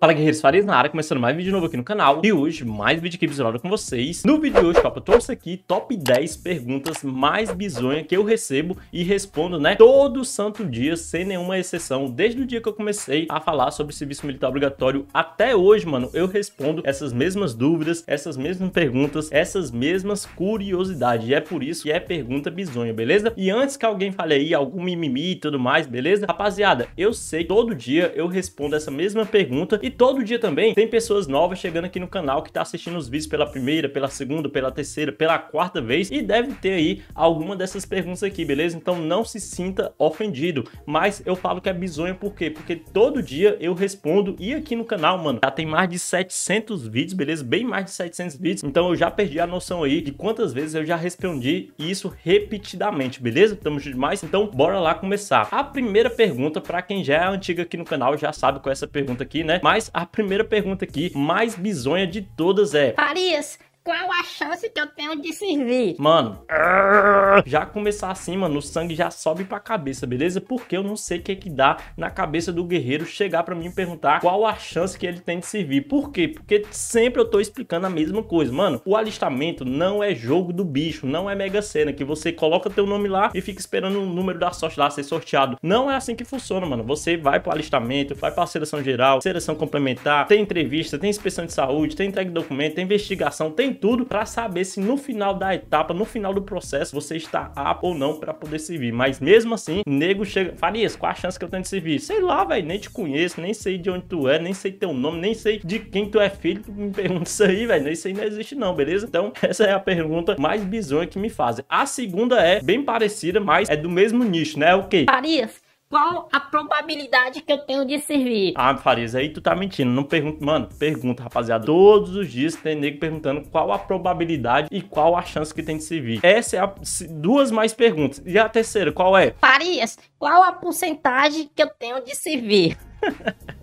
Fala guerreiros Farias na área, começando mais um vídeo novo aqui no canal E hoje, mais vídeo aqui bizonho com vocês No vídeo de hoje, papo, eu trouxe aqui top 10 perguntas mais bizonhas que eu recebo E respondo, né, todo santo dia, sem nenhuma exceção Desde o dia que eu comecei a falar sobre serviço militar obrigatório Até hoje, mano, eu respondo essas mesmas dúvidas Essas mesmas perguntas, essas mesmas curiosidades E é por isso que é pergunta bizonha, beleza? E antes que alguém fale aí algum mimimi e tudo mais, beleza? Rapaziada, eu sei, todo dia eu respondo essa mesma pergunta e e todo dia também tem pessoas novas chegando aqui no canal que tá assistindo os vídeos pela primeira, pela segunda, pela terceira, pela quarta vez e deve ter aí alguma dessas perguntas aqui, beleza? Então não se sinta ofendido, mas eu falo que é bizonho por quê? Porque todo dia eu respondo e aqui no canal, mano, já tem mais de 700 vídeos, beleza? Bem mais de 700 vídeos, então eu já perdi a noção aí de quantas vezes eu já respondi isso repetidamente, beleza? Tamo junto demais, então bora lá começar. A primeira pergunta, para quem já é antiga aqui no canal, já sabe qual é essa pergunta aqui, né? Mas mas a primeira pergunta aqui, mais bizonha de todas é: Farias, qual a chance que eu tenho de servir? Mano, já começar assim, mano, o sangue já sobe pra cabeça, beleza? Porque eu não sei o que que dá na cabeça do guerreiro chegar pra mim e perguntar qual a chance que ele tem de servir. Por quê? Porque sempre eu tô explicando a mesma coisa. Mano, o alistamento não é jogo do bicho, não é mega cena que você coloca teu nome lá e fica esperando o número da sorte lá ser sorteado. Não é assim que funciona, mano. Você vai pro alistamento, vai pra seleção geral, seleção complementar, tem entrevista, tem inspeção de saúde, tem entrega de documento, tem investigação, tem tudo para saber se no final da etapa, no final do processo, você está apto ou não para poder servir. Mas mesmo assim, nego chega, Farias, qual a chance que eu tenho de servir? Sei lá, velho, nem te conheço, nem sei de onde tu é, nem sei teu nome, nem sei de quem tu é filho. Tu me pergunta isso aí, velho, isso aí não existe não, beleza? Então, essa é a pergunta mais bizonha que me fazem. A segunda é bem parecida, mas é do mesmo nicho, né? É o okay. quê? Farias, qual a probabilidade que eu tenho de servir? Ah, Farias, aí tu tá mentindo. Não pergunta, mano, pergunta, rapaziada. Todos os dias tem nego perguntando qual a probabilidade e qual a chance que tem de servir. Essa é a duas mais perguntas. E a terceira, qual é? Farias, qual a porcentagem que eu tenho de servir?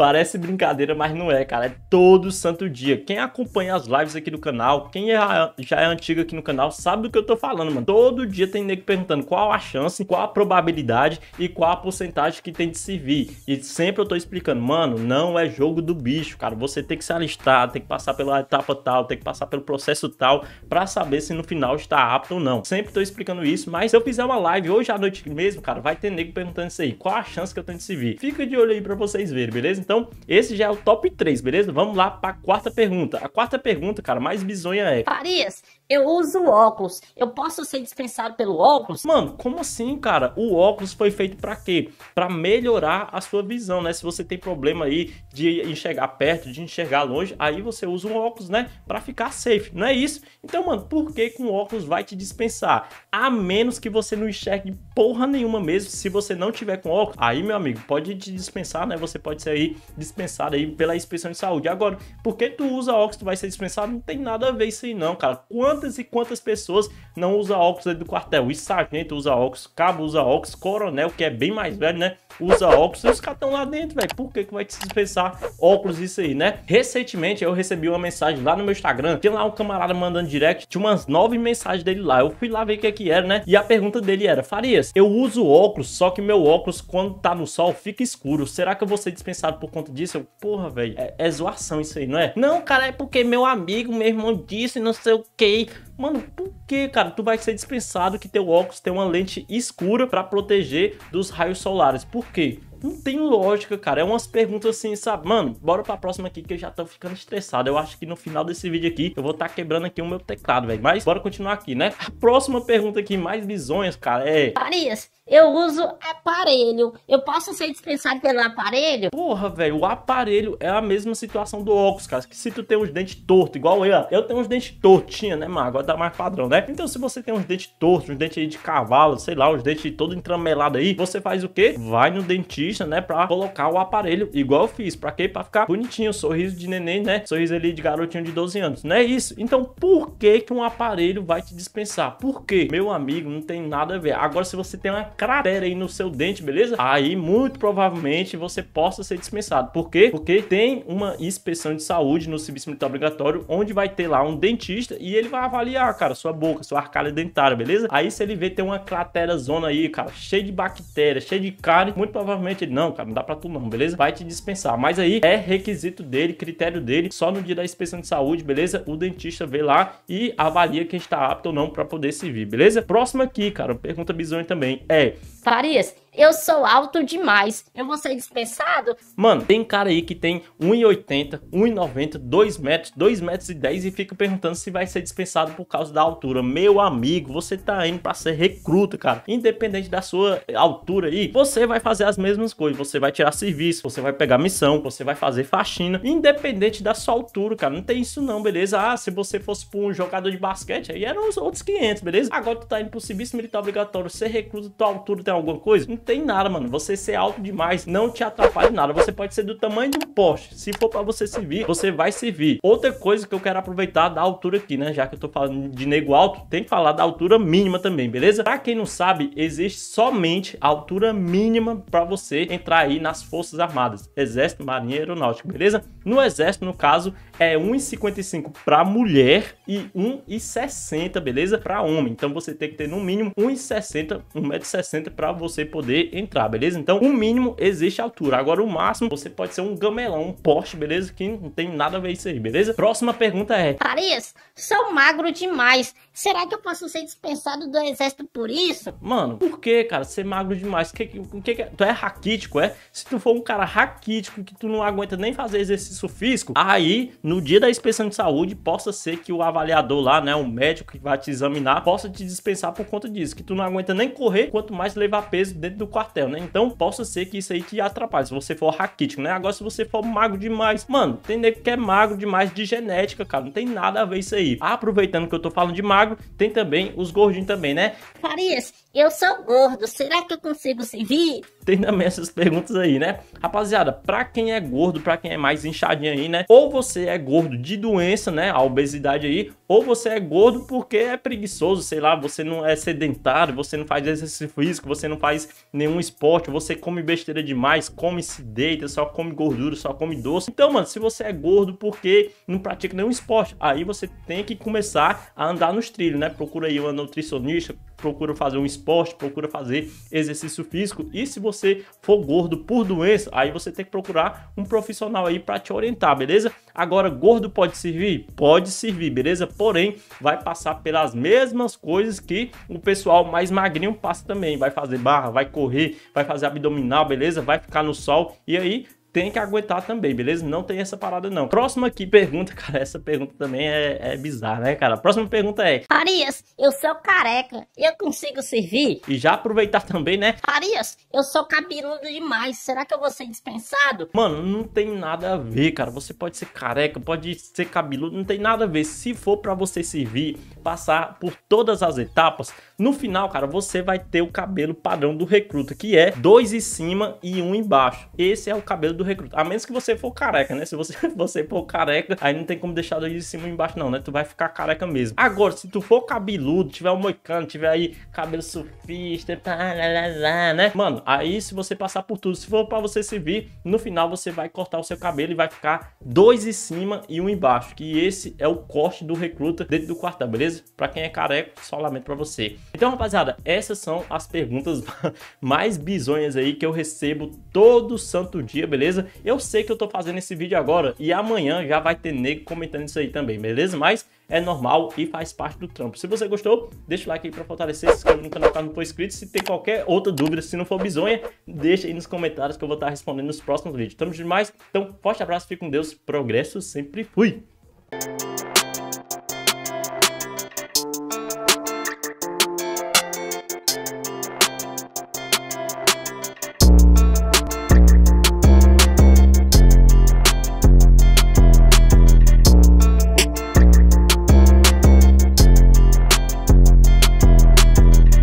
Parece brincadeira, mas não é, cara. É todo santo dia. Quem acompanha as lives aqui do canal, quem é, já é antigo aqui no canal, sabe do que eu tô falando, mano. Todo dia tem nego perguntando qual a chance, qual a probabilidade e qual a porcentagem que tem de se vir. E sempre eu tô explicando, mano, não é jogo do bicho, cara. Você tem que se alistar, tem que passar pela etapa tal, tem que passar pelo processo tal, para saber se no final está apto ou não. Sempre tô explicando isso, mas se eu fizer uma live hoje à noite mesmo, cara, vai ter nego perguntando isso aí. Qual a chance que eu tenho de se vir? Fica de olho aí pra vocês verem, beleza? Então, então, esse já é o top 3, beleza? Vamos lá para a quarta pergunta. A quarta pergunta, cara, mais bizonha é. Farias, eu uso óculos. Eu posso ser dispensado pelo óculos? Mano, como assim, cara? O óculos foi feito para quê? Para melhorar a sua visão, né? Se você tem problema aí de enxergar perto, de enxergar longe, aí você usa um óculos, né? Para ficar safe, não é isso? Então, mano, por que com um óculos vai te dispensar? A menos que você não enxergue porra nenhuma mesmo, se você não tiver com óculos, aí, meu amigo, pode te dispensar, né? Você pode ser aí dispensado aí pela inspeção de saúde. Agora, por que tu usa óculos, tu vai ser dispensado? Não tem nada a ver isso aí não, cara. Quando quantas e quantas pessoas não usa óculos aí do quartel? O sargento usa óculos, cabo usa óculos, coronel, que é bem mais velho, né? Usa óculos e os caras estão lá dentro, velho. Por que, que vai dispensar óculos isso aí, né? Recentemente eu recebi uma mensagem lá no meu Instagram. Tinha lá um camarada mandando direct, tinha umas nove mensagens dele lá. Eu fui lá ver o que, que era, né? E a pergunta dele era: Farias, eu uso óculos, só que meu óculos, quando tá no sol, fica escuro. Será que eu vou ser dispensado por conta disso? Eu, porra, velho, é, é zoação isso aí, não é? Não, cara, é porque meu amigo, meu irmão disse, não sei o que. Mano, por que, cara? Tu vai ser dispensado que teu óculos tem uma lente escura para proteger dos raios solares. Por quê? não tem lógica, cara. É umas perguntas assim, sabe? Mano, bora pra próxima aqui que eu já tô ficando estressado. Eu acho que no final desse vídeo aqui eu vou estar tá quebrando aqui o meu teclado, velho. Mas bora continuar aqui, né? A próxima pergunta aqui, mais bizonhas, cara, é... Farias, eu uso aparelho. Eu posso ser dispensado pelo aparelho? Porra, velho, o aparelho é a mesma situação do óculos, cara. Que se tu tem os dentes tortos, igual eu, eu tenho os dentes tortinha, né, mano? Agora dá mais padrão, né? Então, se você tem uns dentes tortos, uns dentes aí de cavalo, sei lá, uns dentes todo entramelado aí, você faz o quê? Vai no dentista dentista, né? Pra colocar o aparelho, igual eu fiz. Pra quê? Pra ficar bonitinho, sorriso de neném, né? Sorriso ali de garotinho de 12 anos. Não é isso. Então, por que que um aparelho vai te dispensar? Por quê? Meu amigo, não tem nada a ver. Agora, se você tem uma cratera aí no seu dente, beleza? Aí, muito provavelmente, você possa ser dispensado. Por quê? Porque tem uma inspeção de saúde no serviço militar obrigatório, onde vai ter lá um dentista e ele vai avaliar, cara, sua boca, sua arcada dentária, beleza? Aí, se ele vê ter uma cratera zona aí, cara, cheia de bactéria, cheia de cárie, muito provavelmente ele, não, cara, não dá pra tu não, beleza? Vai te dispensar. Mas aí é requisito dele, critério dele, só no dia da inspeção de saúde, beleza? O dentista vê lá e avalia quem está apto ou não para poder servir, beleza? Próxima aqui, cara, pergunta bizonha também, é Farias, eu sou alto demais. Eu vou ser dispensado? Mano, tem cara aí que tem 1,80, 1,90, 2 metros, 2 metros e 10 e fica perguntando se vai ser dispensado por causa da altura. Meu amigo, você tá indo pra ser recruta, cara. Independente da sua altura aí, você vai fazer as mesmas coisas. Você vai tirar serviço, você vai pegar missão, você vai fazer faxina. Independente da sua altura, cara. Não tem isso não, beleza? Ah, se você fosse por um jogador de basquete, aí eram os outros 500, beleza? Agora tu tá indo pro serviço militar obrigatório, ser recruta, tua altura tem alguma coisa? Não tem nada, mano. Você ser alto demais não te atrapalha nada. Você pode ser do tamanho de um poste. Se for para você servir, você vai servir. Outra coisa que eu quero aproveitar da altura aqui, né? Já que eu tô falando de nego alto, tem que falar da altura mínima também, beleza? Para quem não sabe, existe somente a altura mínima para você entrar aí nas Forças Armadas, Exército, Marinha e Aeronáutica, beleza? No Exército, no caso, é 1,55 para mulher e 1,60, beleza? Para homem. Então você tem que ter no mínimo 1,60, 1,60m para você poder entrar, beleza? Então, o mínimo existe a altura. Agora, o máximo, você pode ser um gamelão, um poste, beleza? Que não tem nada a ver isso aí, beleza? Próxima pergunta é... Farias, sou magro demais. Será que eu posso ser dispensado do exército por isso? Mano, por que, cara? Ser magro demais? Que, que, que, é? tu é raquítico, é? Se tu for um cara raquítico que tu não aguenta nem fazer exercício físico, aí, no dia da inspeção de saúde, possa ser que o avaliador lá, né? O médico que vai te examinar, possa te dispensar por conta disso. Que tu não aguenta nem correr, quanto mais levar peso dentro do quartel, né? Então, possa ser que isso aí te atrapalhe, se você for raquítico, né? Agora, se você for magro demais, mano, tem nego que é magro demais de genética, cara, não tem nada a ver isso aí. Aproveitando que eu tô falando de magro, tem também os gordinhos também, né? Farias, eu sou gordo, será que eu consigo servir? Tem também essas perguntas aí, né? Rapaziada, pra quem é gordo, pra quem é mais inchadinho aí, né? Ou você é gordo de doença, né? A obesidade aí, ou você é gordo porque é preguiçoso, sei lá, você não é sedentário, você não faz exercício físico, você você não faz nenhum esporte, você come besteira demais, come se deita, só come gordura, só come doce. Então, mano, se você é gordo porque não pratica nenhum esporte, aí você tem que começar a andar nos trilhos, né? Procura aí uma nutricionista, procura fazer um esporte, procura fazer exercício físico. E se você for gordo por doença, aí você tem que procurar um profissional aí para te orientar, beleza? Agora, gordo pode servir? Pode servir, beleza? Porém, vai passar pelas mesmas coisas que o pessoal mais magrinho passa também. Vai fazer barra, vai correr, vai fazer abdominal, beleza? Vai ficar no sol e aí tem que aguentar também, beleza? Não tem essa parada, não. Próxima aqui pergunta, cara, essa pergunta também é, é bizarra, né, cara? Próxima pergunta é... Arias, eu sou careca, eu consigo servir? E já aproveitar também, né? Arias, eu sou cabeludo demais, será que eu vou ser dispensado? Mano, não tem nada a ver, cara. Você pode ser careca, pode ser cabeludo, não tem nada a ver. Se for pra você servir, passar por todas as etapas, no final, cara, você vai ter o cabelo padrão do recruta, que é dois em cima e um embaixo. Esse é o cabelo do recruta. A menos que você for careca, né? Se você, você for careca, aí não tem como deixar daí de cima e embaixo, não, né? Tu vai ficar careca mesmo. Agora, se tu for cabeludo, tiver um moicano, tiver aí cabelo surfista, lá, lá, né? Mano, aí se você passar por tudo, se for pra você se vir, no final você vai cortar o seu cabelo e vai ficar dois em cima e um embaixo. Que esse é o corte do recruta dentro do quartel, beleza? Pra quem é careca, só lamento pra você. Então, rapaziada, essas são as perguntas mais bizonhas aí que eu recebo todo santo dia, beleza? beleza? Eu sei que eu tô fazendo esse vídeo agora e amanhã já vai ter nego comentando isso aí também, beleza? Mas é normal e faz parte do trampo. Se você gostou, deixa o like aí para fortalecer, se inscreve no canal caso não for inscrito. Se tem qualquer outra dúvida, se não for bizonha, deixa aí nos comentários que eu vou estar respondendo nos próximos vídeos. Tamo demais, então forte abraço, fique com Deus, progresso sempre fui!